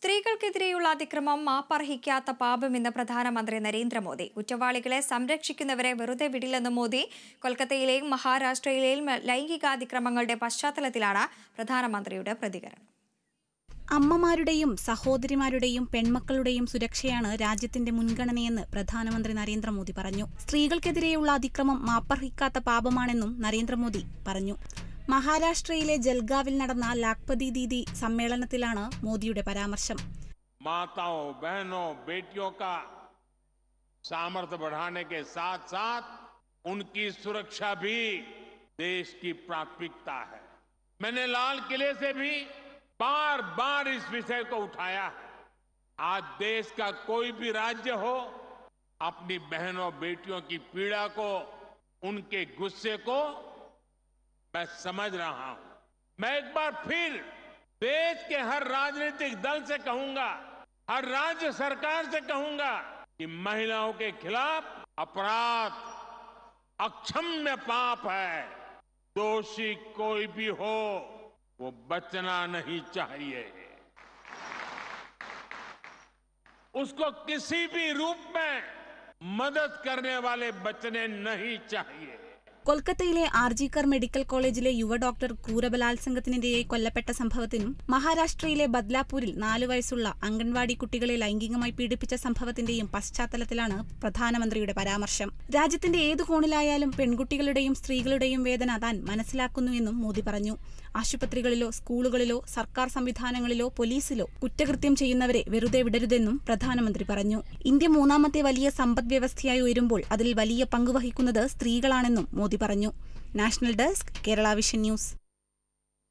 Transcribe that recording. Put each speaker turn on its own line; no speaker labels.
സ്ത്രീകൾക്കെതിരെയുള്ള അതിക്രമം മാപ്പർഹിക്കാത്ത പാപമെന്ന് പ്രധാനമന്ത്രി നരേന്ദ്രമോദി കുറ്റവാളികളെ സംരക്ഷിക്കുന്നവരെ വെറുതെ വിടില്ലെന്ന് മോദി കൊൽക്കത്തയിലെയും മഹാരാഷ്ട്രയിലെയും ലൈംഗികാതിക്രമങ്ങളുടെ പശ്ചാത്തലത്തിലാണ് പ്രധാനമന്ത്രിയുടെ പ്രതികരണം
അമ്മമാരുടെയും സഹോദരിമാരുടെയും പെൺമക്കളുടെയും സുരക്ഷയാണ് രാജ്യത്തിന്റെ മുൻഗണനയെന്ന് പ്രധാനമന്ത്രി നരേന്ദ്രമോദി പറഞ്ഞു സ്ത്രീകൾക്കെതിരെയുള്ള അതിക്രമം മാപ്പർഹിക്കാത്ത പാപമാണെന്നും നരേന്ദ്രമോദി പറഞ്ഞു महाराष्ट्र ജൽഗാവിൽ लाखपति दीदी ദീദി मोदी മോദിയുടെ പരാമർശം
മാതാവോ ബഹനോ ബേട്ടിയോ കാ बढ़ाने के साथ साथ उनकी सुरक्षा भी देश की प्राथमिकता है मैंने लाल किले से भी बार बार इस विषय को उठाया है आज देश का कोई भी राज्य हो अपनी बहनों बेटियों की पीड़ा को उनके गुस्से को मैं समझ रहा हूं मैं एक बार फिर देश के हर राजनीतिक दल से कहूंगा हर राज्य सरकार से कहूंगा कि महिलाओं के खिलाफ अपराध अक्षम्य पाप है दोषी कोई भी हो वो बचना नहीं चाहिए उसको किसी भी रूप में मदद करने वाले बचने नहीं चाहिए
കൊൽക്കത്തയിലെ ആർജിക്കർ മെഡിക്കൽ കോളേജിലെ യുവ ഡോക്ടർ ക്രൂരബലാത്സംഗത്തിനിരയായി കൊല്ലപ്പെട്ട സംഭവത്തിനും മഹാരാഷ്ട്രയിലെ ബദ്ലാപൂരിൽ നാലു വയസ്സുള്ള അംഗൻവാടി കുട്ടികളെ ലൈംഗികമായി പീഡിപ്പിച്ച സംഭവത്തിന്റെയും പശ്ചാത്തലത്തിലാണ് പ്രധാനമന്ത്രിയുടെ പരാമർശം രാജ്യത്തിന്റെ ഏതു കോണിലായാലും പെൺകുട്ടികളുടെയും സ്ത്രീകളുടെയും വേദന താൻ മനസ്സിലാക്കുന്നുവെന്നും മോദി പറഞ്ഞു ആശുപത്രികളിലോ സ്കൂളുകളിലോ സർക്കാർ സംവിധാനങ്ങളിലോ പോലീസിലോ കുറ്റകൃത്യം ചെയ്യുന്നവരെ വെറുതെ വിടരുതെന്നും പ്രധാനമന്ത്രി പറഞ്ഞു ഇന്ത്യ മൂന്നാമത്തെ വലിയ സമ്പദ് വ്യവസ്ഥയായി ഉയരുമ്പോൾ അതിൽ വലിയ പങ്കുവഹിക്കുന്നത് സ്ത്രീകളാണെന്നും മോദി മോദി പറഞ്ഞു national desk Kerala vision news